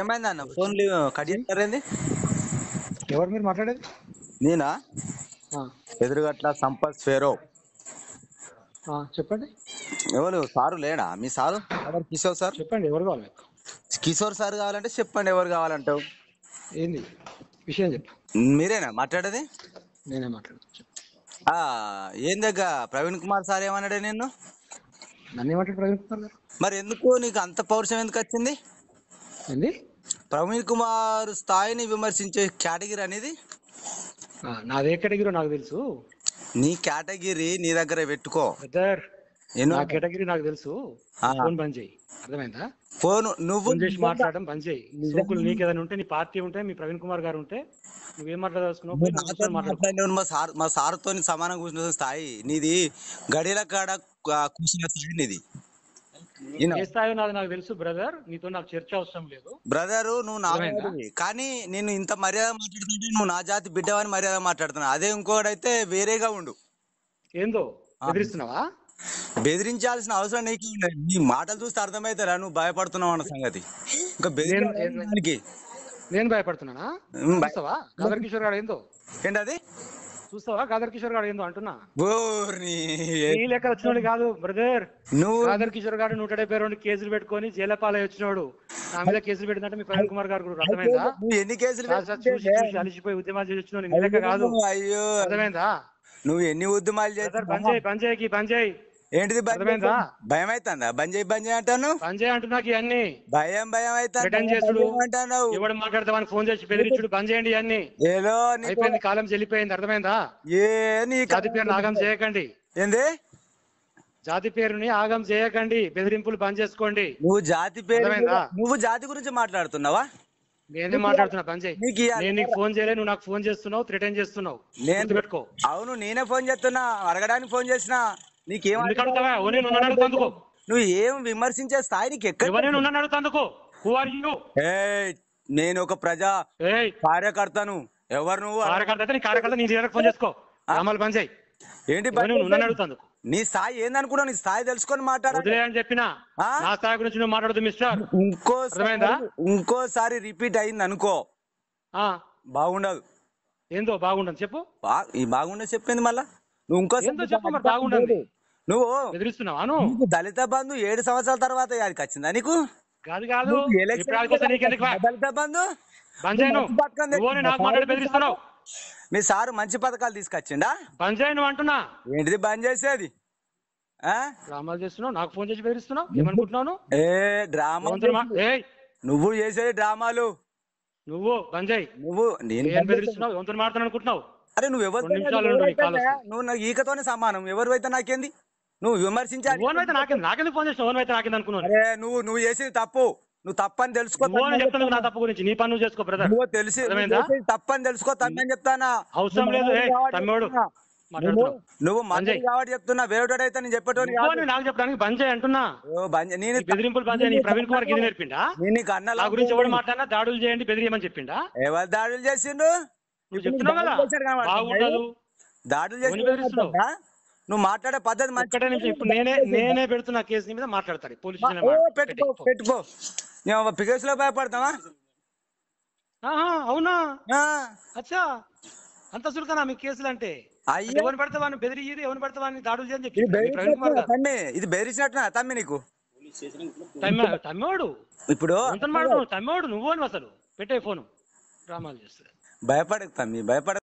ఏమైంది అన్న phone cut చేస్తారేంది ఎవరు మీరు మాట్లాడేది నేనా ఎదురుగట్ల సంపత్ ఫేరో చెప్పండి ఎవరు సారు లేడా మీ సారు కిషోర్ సార్ చెప్పండి ఎవరు కావాలి కిషోర్ సార్ కావాలంటే చెప్పండి ఎవరు కావాలంటావు ఏంది విషయం చెప్ప మీరేనా మాట్లాడేది నేనే మాట్లాడు ఏం దగ్గర ప్రవీణ్ కుమార్ సార్ ఏమన్నాడే నేను నన్ను ఏమంటాడు ప్రవీణ్ కుమార్ గారు మరి ఎందుకు నీకు అంత పౌరుషం ఎందుకు వచ్చింది ఏంది ప్రవీణ్ కుమార్ స్థాయిని విమర్శించే కేటగిరీ అనేది నాదే కేటగిరీ నాకు తెలుసు నీ కేటగిరీ నీ దగ్గర పెట్టుకో బ్రదర్ నా కేటగిరీ నాకు తెలుసు ఫోన్ బంద్ చేయి అర్థమైందా ఫోన్ నువ్వు చేసి మాట్లాడడం బంద్ చేయి సోకులు నీకు ఏదైనా ఉంటే నీ పార్టీ ఉంటే మీ ప్రవీణ్ కుమార్ గారు ఉంటే నువ్వేం మాట్లాడదలుచుకున్నావు మా సార్ మా సార్తో సమానం కూర్చున్న స్థాయి నీది గడిల కాడ కూర్చున్న స్థాయి నీది నాకు తెలుసు బ్రదర్ నీతో నాకు చర్చ అవసరం లేదు బ్రదరు నువ్వు నా కానీ నేను ఇంత మర్యాద మాట్లాడుతుంటే నువ్వు నా జాతి బిడ్డవని మర్యాద మాట్లాడుతున్నా అదే అయితే వేరేగా ఉండు ఏందో బెదిరిస్తున్నావా బెదిరించాల్సిన అవసరం నీకు ఉండదు. నీ మాటలు చూస్తే అర్థమవుతారా నువ్వు భయపడుతున్నావు అన్న సంగతి ఇంకా బెదిరి నేను భయపడుతున్నానా ఏంటి అది కిషోర్ గారు ఏందో ఏంటది చూస్తావా గాదర్ కిషోర్ గారు ఏందో అంటున్నా లెక్క వచ్చినోడు కాదు బ్రదర్ నువ్వు గాదర్ కిషోర్ గారు నూట డెబ్బై రెండు కేసులు పెట్టుకొని జైలపాలై వచ్చినోడు నా మీద కేసులు పెట్టినట్టు మీ ప్రవీణ్ కుమార్ గారు అర్థమైందా ఎన్ని కేసులు అలిసిపోయి ఉద్యమాలు చేసి వచ్చినావు నీ లెక్క కాదు అయ్యో అర్థమైందా నువ్వు ఎన్ని ఉద్యమాలు చేస్తారు పంచాయి పంచాయికి పంచాయి ఏంటిది భయం అవుతుందా బంద్ చేయి బంద్ అంటాను బంద్ చేయి అంటున్నాకి ఇవన్నీ భయం భయం అవుతాను ఎవడు మాట్లాడతామని ఫోన్ చేసి బెదిరించుడు బంజేయండి చేయండి ఏదో అయిపోయింది కాలం చెల్లిపోయింది అర్థమైందా ఏ నీ జాతి పేరు ఆగం చేయకండి ఏంది జాతి పేరుని ఆగం చేయకండి బెదిరింపులు బంద్ చేసుకోండి నువ్వు జాతి పేరు నువ్వు జాతి గురించి మాట్లాడుతున్నావా నేనే మాట్లాడుతున్నా బంజయ్ నేను నీకు ఫోన్ చేయలేదు నువ్వు నాకు ఫోన్ చేస్తున్నావు థ్రెటన్ చేస్తున్నావు నేను పెట్టుకో అవును నేనే ఫోన్ చేస్తున్నా అడగడానికి ఫోన్ చేసినా నువ్వు ఏం విమర్శించే స్థాయి నేను ఒక ప్రజా కార్యకర్తను ఎవరు నువ్వు కార్యకర్త చేసుకో ఏంటి నీ స్థాయి ఏందనుకున్నావు నీ స్థాయి తెలుసుకొని చెప్పిన స్థాయి గురించి నువ్వు మాట్లాడదు మిస్టర్ ఇంకోసారి ఇంకోసారి రిపీట్ అయింది అనుకో బాగుండదు ఏందో బాగుండదు చెప్పు బాగుండదు చెప్పింది మళ్ళా నువ్వు ఇంకోసారి చెప్పు బాగుండదు నువ్వు బెదిరిస్తున్నావా నువ్వు దళిత బంధు ఏడు సంవత్సరాల తర్వాత అది వచ్చిందా నీకు కాదు కాదు దళిత బంధు మీ సారు మంచి పథకాలు తీసుకొచ్చిండా బంద్ చేయను అంటున్నా ఏంటిది బంద్ చేసేది డ్రామాలు చేస్తున్నావు నాకు ఫోన్ చేసి బెదిరిస్తున్నావు ఏమనుకుంటున్నాను ఏ డ్రామా నువ్వు చేసేది డ్రామాలు నువ్వు బంద్ నువ్వు నేను బెదిరిస్తున్నావు ఎవరితో మాట్లాడుతున్నావు అరే నువ్వు ఎవరు నువ్వు నాకు ఈకతోనే సమానం ఎవరు అయితే నాకేంది నువ్వు విమర్శించాలి ఓన్ అయితే నాకే నాకెందుకు ఫోన్ చేసిన ఫోన్ అయితే నాకేంది అనుకున్నాను అరే నువ్వు నువ్వు చేసింది తప్పు నువ్వు తప్పని తెలుసుకో ఓన్ చెప్తాను నా తప్పు గురించి నీ పని నువ్వు చేసుకో బ్రదర్ నువ్వు తెలిసి తప్పని తెలుసుకో తమ్మని చెప్తానా అవసరం లేదు తమ్మోడు నువ్వు మంచి కాబట్టి చెప్తున్నా వేరేటోడైతే నేను చెప్పేటోడు నాకు చెప్పడానికి బంద్ చేయ అంటున్నా నేను బెదిరింపులు బంద్ నీ ప్రవీణ్ కుమార్ ఇది నేర్పిండా నేను నీకు అన్న నా గురించి ఎవరు మాట్లాడినా దాడులు చేయండి బెదిరియమని చెప్పిండా ఎవరు దాడులు చేసిండు నువ్వు చెప్తున్నావు కదా బాగుండదు దాడులు చేసి నువ్వు మాట్లాడే పద్ధతి ఒక్కటే నిమిషం నేనే నేనే పెడుతున్న కేసు మీద మాట్లాడతాడు పోలీసు పెట్టుకో పెట్టుకో పిగేస్ లో భయపడతావా అవునా అచ్చా అంత చులకనా మీ కేసులు అంటే ఎవరు పడితే వాడిని బెదిరియ్యి ఎవరు పడితే వాడిని దాడులు చేయని చెప్పి ఇది బెదిరించినట్టు తమ్మి నీకు తమ్మోడు ఇప్పుడు తమ్మోడు నువ్వు అసలు పెట్టే ఫోను డ్రామాలు చేస్తాడు భయపడకు తమ్మి భయపడ